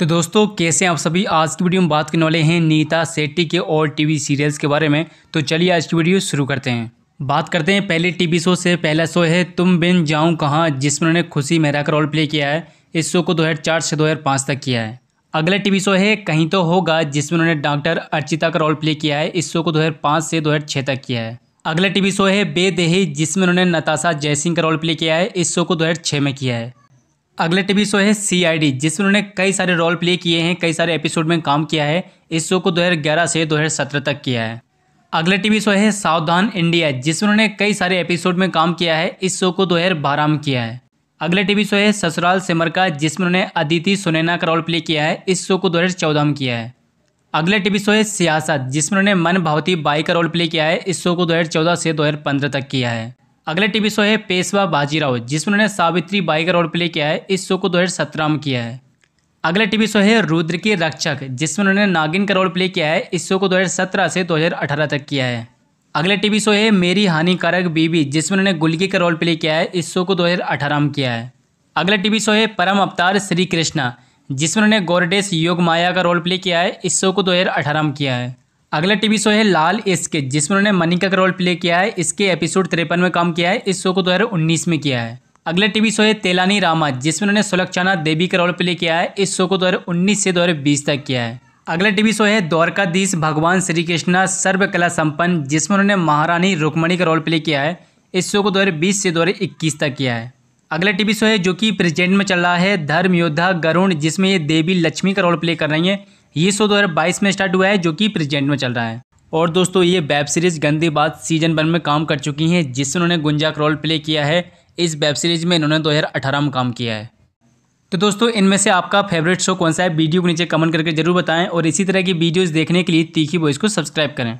तो दोस्तों कैसे हैं आप सभी आज की वीडियो में बात करने वाले हैं नीता सेट्टी के और टीवी सीरियल्स के बारे में तो चलिए आज की वीडियो शुरू करते हैं बात करते हैं पहले टीवी शो से पहला शो है तुम बिन जाऊं कहाँ जिसमें उन्होंने खुशी मेहरा का रोल प्ले किया है इस शो को 2004 से 2005 तक किया है अगला टीवी शो है कहीं तो होगा जिसमें उन्होंने डॉक्टर अर्चिता का रोल प्ले किया है इस शो को पाँच से छः तक किया है अगला टीवी शो है बेदेही जिसमें उन्होंने नताशा जयसिंह का रोल प्ले किया है इस शो को छः में किया है अगला टीवी शो है सी आई डी जिसमें उन्होंने कई सारे रोल प्ले किए हैं कई सारे एपिसोड में काम किया है इस शो को 2011 से 2017 तक किया है अगला टीवी शो है सावधान इंडिया जिसमें उन्होंने कई सारे एपिसोड में काम किया है इस शो को दो बारह में किया है अगला टीवी शो है ससुराल सिमर का जिसमें उन्होंने अदिति सुनैना का रोल प्ले किया है इस शो को दो चौदह में किया है अगला टीवी शो है सियासत जिसमें उन्होंने मन भावती बाई का रोल प्ले किया है इस शो को दो चौदह से पंद्रह तक किया है अगला टीवी शो है पेशवा बाजीराव जिसमें उन्होंने सावित्री बाई का रोल प्ले किया है इस शो को दो हज़ार में किया है अगला टीवी शो है रुद्र की रक्षक जिसमें उन्होंने नागिन का रोल प्ले किया है इस शो को 2017 से 2018 तक किया है अगला टीवी शो है मेरी हानिकारक बीबी जिसमें उन्होंने गुलगी का रोल प्ले किया है इस शो को 2018 में किया है अगला टीवी शो है परम अवतार श्री कृष्णा जिसमें उन्होंने गोरडेस योग माया का रोल प्ले किया है इस शो को 2018 में किया है अगला टीवी शो है लाल इसके जिसमें उन्होंने मनिका का रोल प्ले किया है इसके एपिसोड तिरपन में काम किया है इस शो को दो हज़ार उन्नीस में किया है अगला टीवी शो है तेलानी रामा जिसमें उन्होंने सुलक्षाना देवी का रोल प्ले किया है इस शो को दो हज़ार उन्नीस से दो बीस तक किया है अगला टीवी शो है द्वारकाधीश भगवान श्री कृष्णा सर्वकला संपन्न जिसमें उन्होंने महारानी रुक्मणी का रोल प्ले किया है इस शो को दो से दो तक किया है अगला टीवी शो है जो कि प्रेजेंट में चल रहा है धर्म योद्धा गरुण जिसमें ये देवी लक्ष्मी का रोल प्ले कर रही हैं ये शो 2022 में स्टार्ट हुआ है जो कि प्रेजेंट में चल रहा है और दोस्तों ये वेब सीरीज़ गंदी बात सीजन वन में काम कर चुकी हैं जिससे उन्होंने गुंजाक रोल प्ले किया है इस वेब सीरीज़ में इन्होंने अठारह में काम किया है तो दोस्तों इनमें से आपका फेवरेट शो कौन सा है वीडियो को नीचे कमेंट करके जरूर बताएं और इसी तरह की वीडियोज़ देखने के लिए तीखी बॉइस को सब्सक्राइब करें